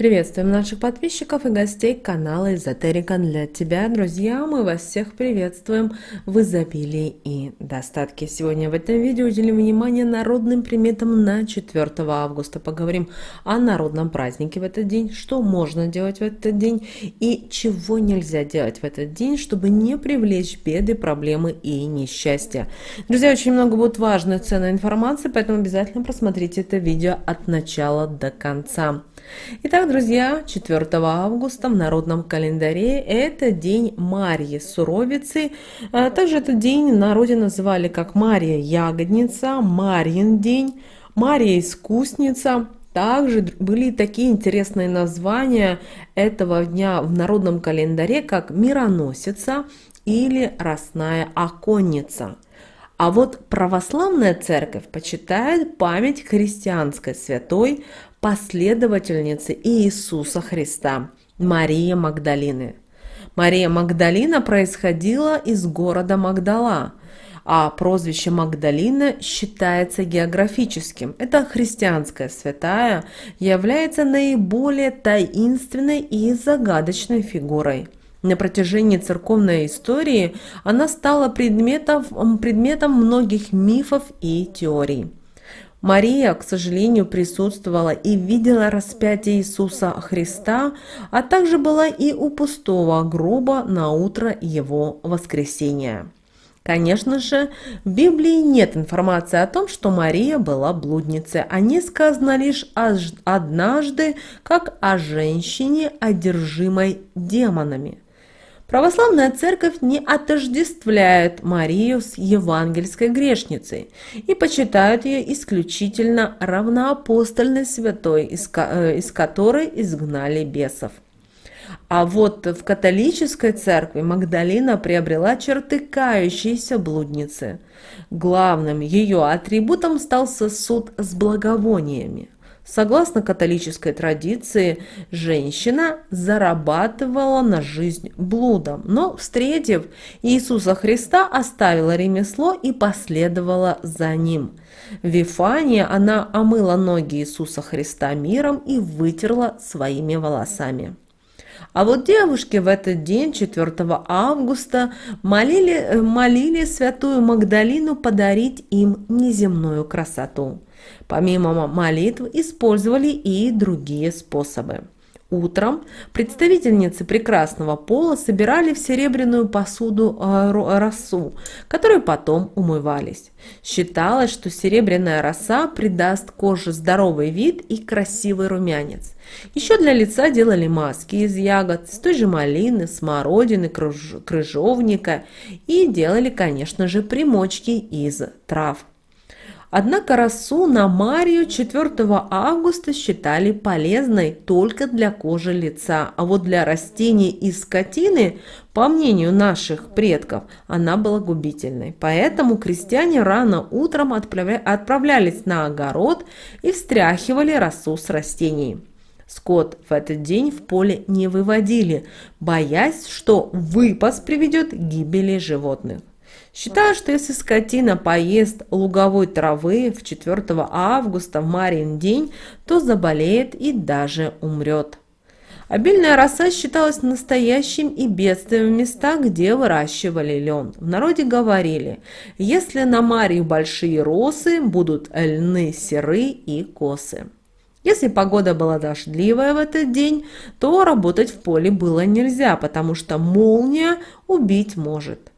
Приветствуем наших подписчиков и гостей канала Эзотерика для тебя, друзья. Мы вас всех приветствуем в изобилии и достатке. Сегодня в этом видео уделим внимание народным приметам на 4 августа. Поговорим о народном празднике в этот день, что можно делать в этот день и чего нельзя делать в этот день, чтобы не привлечь беды, проблемы и несчастья. Друзья, очень много будет важной ценной информации, поэтому обязательно просмотрите это видео от начала до конца. Итак, друзья, 4 августа в народном календаре это день Марьи Суровицы. А, также этот день в народе называли как Мария Ягодница, Марьин день, Мария Искусница. Также были такие интересные названия этого дня в народном календаре, как «Мироносица» или «Росная оконница». А вот православная церковь почитает память христианской святой последовательницы Иисуса Христа, Мария Магдалины. Мария Магдалина происходила из города Магдала, а прозвище Магдалина считается географическим. Это христианская святая, является наиболее таинственной и загадочной фигурой. На протяжении церковной истории она стала предметом, предметом многих мифов и теорий. Мария, к сожалению, присутствовала и видела распятие Иисуса Христа, а также была и у пустого гроба на утро его воскресения. Конечно же, в Библии нет информации о том, что Мария была блудницей. О ней сказано лишь однажды, как о женщине, одержимой демонами – Православная церковь не отождествляет Марию с евангельской грешницей и почитает ее исключительно равноапостольной святой, э, из которой изгнали бесов. А вот в католической церкви Магдалина приобрела черты кающейся блудницы. Главным ее атрибутом стал сосуд с благовониями – Согласно католической традиции, женщина зарабатывала на жизнь блудом, но, встретив Иисуса Христа, оставила ремесло и последовала за ним. В Вифании она омыла ноги Иисуса Христа миром и вытерла своими волосами. А вот девушки в этот день, 4 августа, молили, молили святую Магдалину подарить им неземную красоту – Помимо молитв использовали и другие способы. Утром представительницы прекрасного пола собирали в серебряную посуду а, росу, которой потом умывались. Считалось, что серебряная роса придаст коже здоровый вид и красивый румянец. Еще для лица делали маски из ягод, с той же малины, смородины, крыж крыжовника и делали, конечно же, примочки из трав. Однако росу на Марию 4 августа считали полезной только для кожи лица, а вот для растений и скотины, по мнению наших предков, она была губительной. Поэтому крестьяне рано утром отправлялись на огород и встряхивали росу с растений. Скот в этот день в поле не выводили, боясь, что выпас приведет к гибели животных. Считаю, что если скотина поест луговой травы в 4 августа в Марин день, то заболеет и даже умрет. Обильная роса считалась настоящим и бедствием в местах, где выращивали лен. В народе говорили, если на Марии большие росы, будут льны серы и косы. Если погода была дождливая в этот день, то работать в поле было нельзя, потому что молния убить может.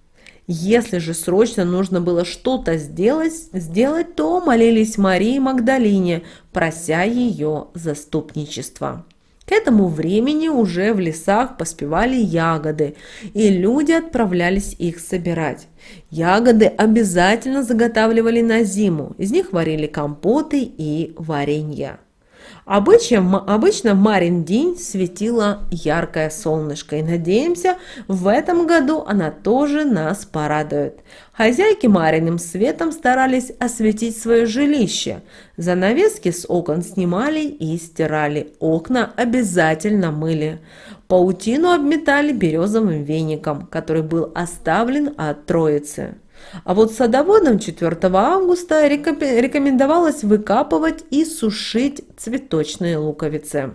Если же срочно нужно было что-то сделать, сделать, то молились Марии Магдалине, прося ее заступничество. К этому времени уже в лесах поспевали ягоды, и люди отправлялись их собирать. Ягоды обязательно заготавливали на зиму, из них варили компоты и варенья. Обычно, обычно в Марин день светило яркое солнышко, и надеемся, в этом году она тоже нас порадует. Хозяйки Мариным светом старались осветить свое жилище. Занавески с окон снимали и стирали, окна обязательно мыли. Паутину обметали березовым веником, который был оставлен от троицы. А вот садоводам 4 августа рекомендовалось выкапывать и сушить цветочные луковицы.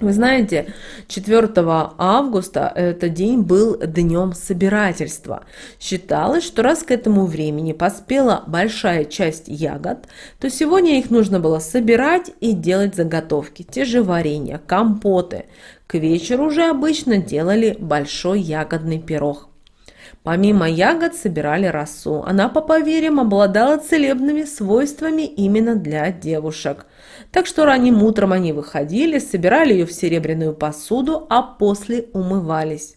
Вы знаете, 4 августа этот день был днем собирательства. Считалось, что раз к этому времени поспела большая часть ягод, то сегодня их нужно было собирать и делать заготовки, те же варенья, компоты. К вечеру уже обычно делали большой ягодный пирог. Помимо ягод собирали росу. Она, по поверьям, обладала целебными свойствами именно для девушек. Так что ранним утром они выходили, собирали ее в серебряную посуду, а после умывались.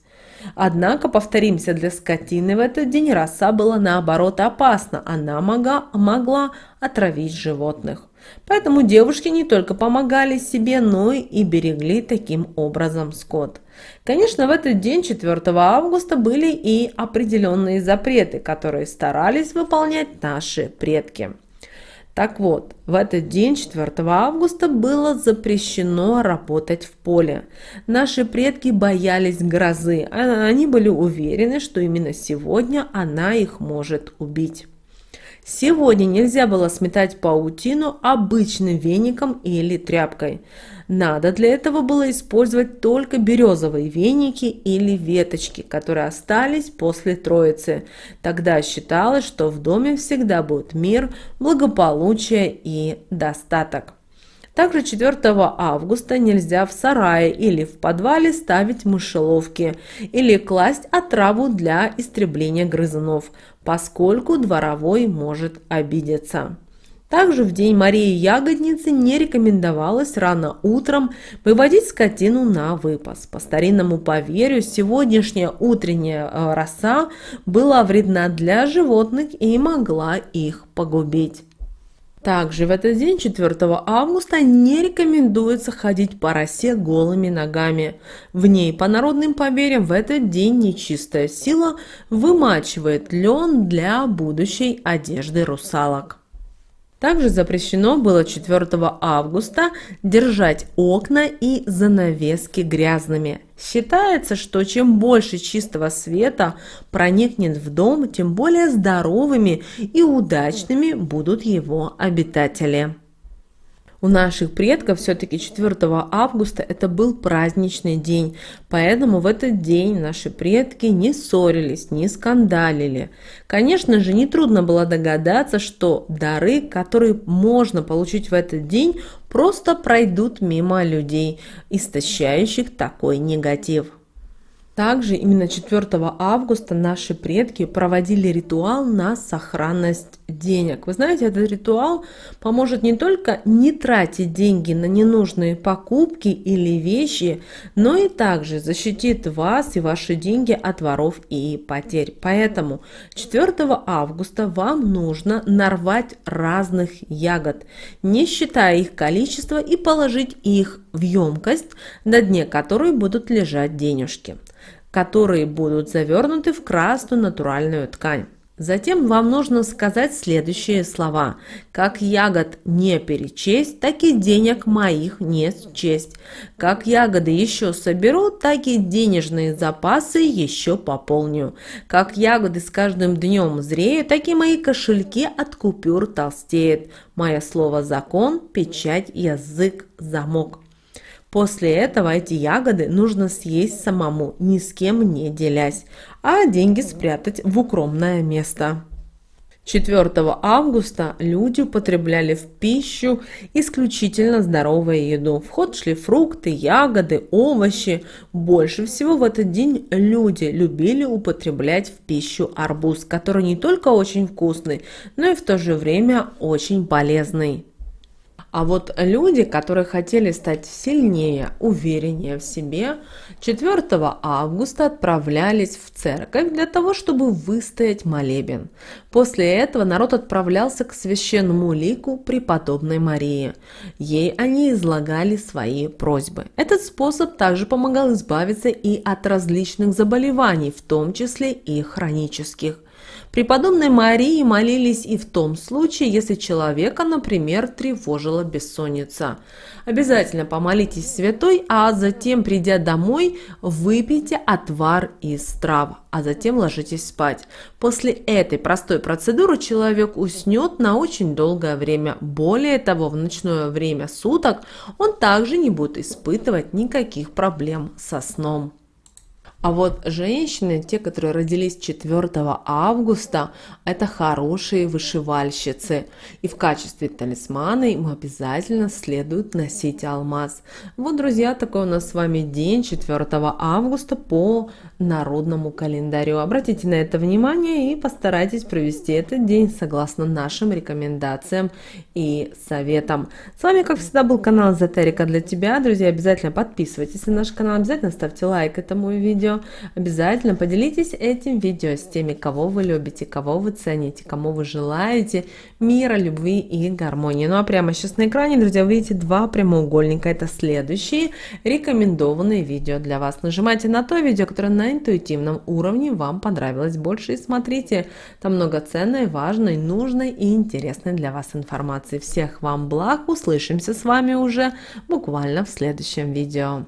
Однако, повторимся, для скотины в этот день роса была наоборот опасна, она мога, могла отравить животных. Поэтому девушки не только помогали себе, но и берегли таким образом скот. Конечно, в этот день, 4 августа, были и определенные запреты, которые старались выполнять наши предки. Так вот, в этот день, 4 августа, было запрещено работать в поле. Наши предки боялись грозы, а они были уверены, что именно сегодня она их может убить. Сегодня нельзя было сметать паутину обычным веником или тряпкой. Надо для этого было использовать только березовые веники или веточки, которые остались после Троицы. Тогда считалось, что в доме всегда будет мир, благополучие и достаток. Также 4 августа нельзя в сарае или в подвале ставить мышеловки или класть отраву для истребления грызунов, поскольку дворовой может обидеться. Также в день Марии Ягодницы не рекомендовалось рано утром выводить скотину на выпас. По старинному поверью, сегодняшняя утренняя э, роса была вредна для животных и могла их погубить. Также в этот день, 4 августа, не рекомендуется ходить по росе голыми ногами. В ней, по народным поверьям, в этот день нечистая сила вымачивает лен для будущей одежды русалок. Также запрещено было 4 августа держать окна и занавески грязными – Считается, что чем больше чистого света проникнет в дом, тем более здоровыми и удачными будут его обитатели. У наших предков все-таки 4 августа это был праздничный день, поэтому в этот день наши предки не ссорились, не скандалили. Конечно же, нетрудно было догадаться, что дары, которые можно получить в этот день, просто пройдут мимо людей, истощающих такой негатив. Также именно 4 августа наши предки проводили ритуал на сохранность денег. Вы знаете, этот ритуал поможет не только не тратить деньги на ненужные покупки или вещи, но и также защитит вас и ваши деньги от воров и потерь. Поэтому 4 августа вам нужно нарвать разных ягод, не считая их количество и положить их в емкость, на дне которой будут лежать денежки которые будут завернуты в красную натуральную ткань. Затем вам нужно сказать следующие слова. Как ягод не перечесть, так и денег моих не счесть. Как ягоды еще соберу, так и денежные запасы еще пополню. Как ягоды с каждым днем зреют, так и мои кошельки от купюр толстеют. Мое слово закон, печать, язык, замок. После этого эти ягоды нужно съесть самому, ни с кем не делясь, а деньги спрятать в укромное место. 4 августа люди употребляли в пищу исключительно здоровую еду. В ход шли фрукты, ягоды, овощи. Больше всего в этот день люди любили употреблять в пищу арбуз, который не только очень вкусный, но и в то же время очень полезный. А вот люди, которые хотели стать сильнее, увереннее в себе, 4 августа отправлялись в церковь для того, чтобы выстоять молебен. После этого народ отправлялся к священному лику преподобной Марии. Ей они излагали свои просьбы. Этот способ также помогал избавиться и от различных заболеваний, в том числе и хронических. Преподобной Марии молились и в том случае, если человека, например, тревожила бессонница. Обязательно помолитесь святой, а затем, придя домой, выпейте отвар из трав, а затем ложитесь спать. После этой простой процедуры человек уснет на очень долгое время. Более того, в ночное время суток он также не будет испытывать никаких проблем со сном. А вот женщины, те, которые родились 4 августа, это хорошие вышивальщицы. И в качестве талисмана им обязательно следует носить алмаз. Вот, друзья, такой у нас с вами день 4 августа по народному календарю. Обратите на это внимание и постарайтесь провести этот день согласно нашим рекомендациям и советам. С вами, как всегда, был канал Эзотерика для тебя. Друзья, обязательно подписывайтесь на наш канал, обязательно ставьте лайк этому видео видео. Обязательно поделитесь этим видео с теми, кого вы любите, кого вы цените, кому вы желаете мира, любви и гармонии. Ну а прямо сейчас на экране, друзья, вы видите два прямоугольника. Это следующие рекомендованные видео для вас. Нажимайте на то видео, которое на интуитивном уровне вам понравилось больше и смотрите. Там много ценной, важной, нужной и интересной для вас информации. Всех вам благ, услышимся с вами уже буквально в следующем видео.